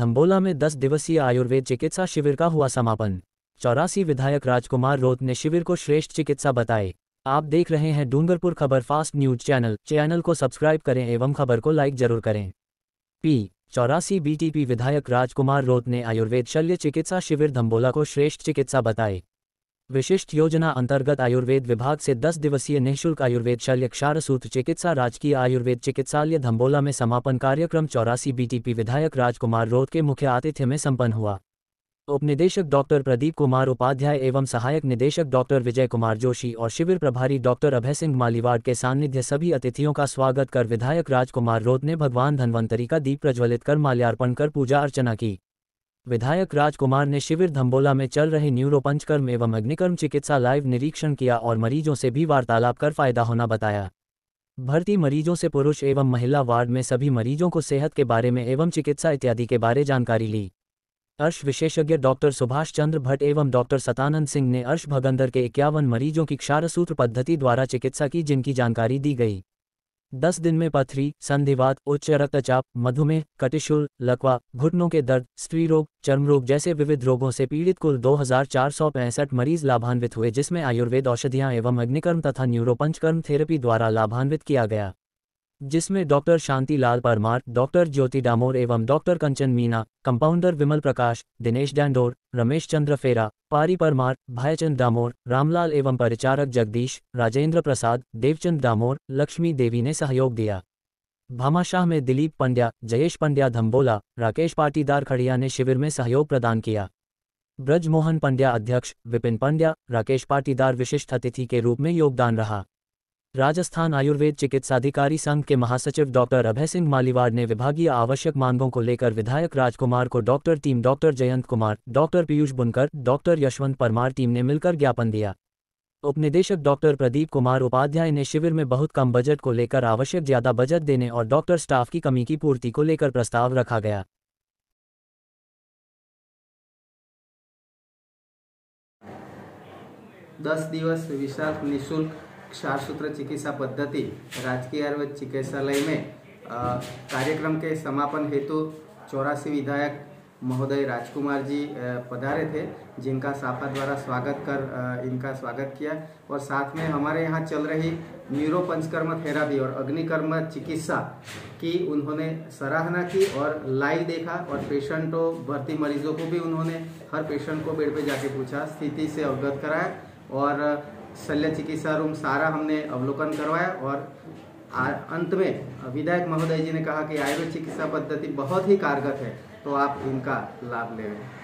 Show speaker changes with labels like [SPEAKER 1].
[SPEAKER 1] धम्बोला में दस दिवसीय आयुर्वेद चिकित्सा शिविर का हुआ समापन चौरासी विधायक राजकुमार रोत ने शिविर को श्रेष्ठ चिकित्सा बताए आप देख रहे हैं डूंगरपुर खबर फास्ट न्यूज चैनल चैनल को सब्सक्राइब करें एवं खबर को लाइक जरूर करें पी चौरासी बीटीपी विधायक राजकुमार रोत ने आयुर्वेद शल्य चिकित्सा शिविर धम्बोला को श्रेष्ठ चिकित्सा बताए विशिष्ट योजना अंतर्गत आयुर्वेद विभाग से 10 दिवसीय निःशुल्क आयुर्वेद क्षार सूत्र चिकित्सा राजकीय आयुर्वेद चिकित्सालय धम्बोला में समापन कार्यक्रम चौरासी बीटीपी विधायक राजकुमार रोध के मुख्य आतिथ्य में संपन्न हुआ उपनिदेशक डॉक्टर प्रदीप कुमार उपाध्याय एवं सहायक निदेशक डॉक्टर विजय कुमार जोशी और शिविर प्रभारी डॉक्टर अभय सिंह मालीवाड़ के सान्निध्य सभी अतिथियों का स्वागत कर विधायक राजकुमार रोत ने भगवान धन्वंतरी का दीप प्रज्वलित कर माल्यार्पण कर पूजा अर्चना की विधायक राजकुमार ने शिविर धम्बोला में चल रहे न्यूरो पंचकर्म एवं अग्निकर्म चिकित्सा लाइव निरीक्षण किया और मरीजों से भी वार्तालाप कर फायदा होना बताया भर्ती मरीजों से पुरुष एवं महिला वार्ड में सभी मरीजों को सेहत के बारे में एवं चिकित्सा इत्यादि के बारे जानकारी ली अर्श विशेषज्ञ डॉक्टर सुभाष चंद्र भट्ट एवं डॉक्टर सतानंद सिंह ने अर्श भगंदर के इक्यावन मरीजों की क्षारसूत्र पद्धति द्वारा चिकित्सा की जिनकी जानकारी दी गई दस दिन में पथरी संधिवाद उच्च रक्तचाप मधुमेह कटिशुल लकवा घुटनों के दर्द स्त्री रोग चर्म रोग जैसे विविध रोगों से पीड़ित कुल दो मरीज लाभान्वित हुए जिसमें आयुर्वेद औषधियां एवं अग्निकर्म तथा न्यूरोपंचकर्म थेरेपी द्वारा लाभान्वित किया गया जिसमें डॉक्टर शांतिलाल परमार डॉक्टर ज्योति डामोर एवं डॉक्टर कंचन मीना कंपाउंडर विमल प्रकाश दिनेश डांडोर रमेश चंद्र फेरा पारी परमार भाईचंद डामोर रामलाल एवं परिचारक जगदीश राजेंद्र प्रसाद देवचंद डामोर लक्ष्मी देवी ने सहयोग दिया भामाशाह में दिलीप पंड्या जयेश पंड्या धम्बोला राकेश पाटीदार खड़िया ने शिविर में सहयोग प्रदान किया ब्रजमोहन पंड्या अध्यक्ष विपिन पंड्या राकेश पाटीदार विशिष्ट अतिथि के रूप में योगदान रहा राजस्थान आयुर्वेद चिकित्साधिकारी संघ के महासचिव डॉक्टर अभय सिंह मालीवाड़ ने विभागीय आवश्यक मांगों को लेकर विधायक राजकुमार को doctor team doctor Jayant Kumar doctor Piyush Bunkar doctor Yashwant Parmar team ने मिलकर ज्ञापन दिया उपनिदेशक डॉक्टर प्रदीप कुमार उपाध्याय ने शिविर में बहुत कम बजट को लेकर आवश्यक ज्यादा बजट देने और डॉक्टर स्टाफ की कमी की पूर्ति को लेकर प्रस्ताव रखा गया
[SPEAKER 2] दस दिवस निःशुल्क क्षारसूत्र चिकित्सा पद्धति राजकीय आयुर्वेद चिकित्सालय में कार्यक्रम के समापन हेतु चौरासी विधायक महोदय राजकुमार जी पधारे थे जिनका साफा द्वारा स्वागत कर इनका स्वागत किया और साथ में हमारे यहाँ चल रही न्यूरो पंचकर्म थेरापी और अग्निकर्म चिकित्सा की उन्होंने सराहना की और लाइव देखा और पेशेंटों भर्ती मरीजों को भी उन्होंने हर पेशेंट को बेड पे जाके पूछा स्थिति से अवगत कराया और शल्य चिकित्सा रूम सारा हमने अवलोकन करवाया और अंत में विधायक महोदय जी ने कहा कि आयुर्वेद चिकित्सा पद्धति बहुत ही कारगर है तो आप इनका लाभ ले रहे हैं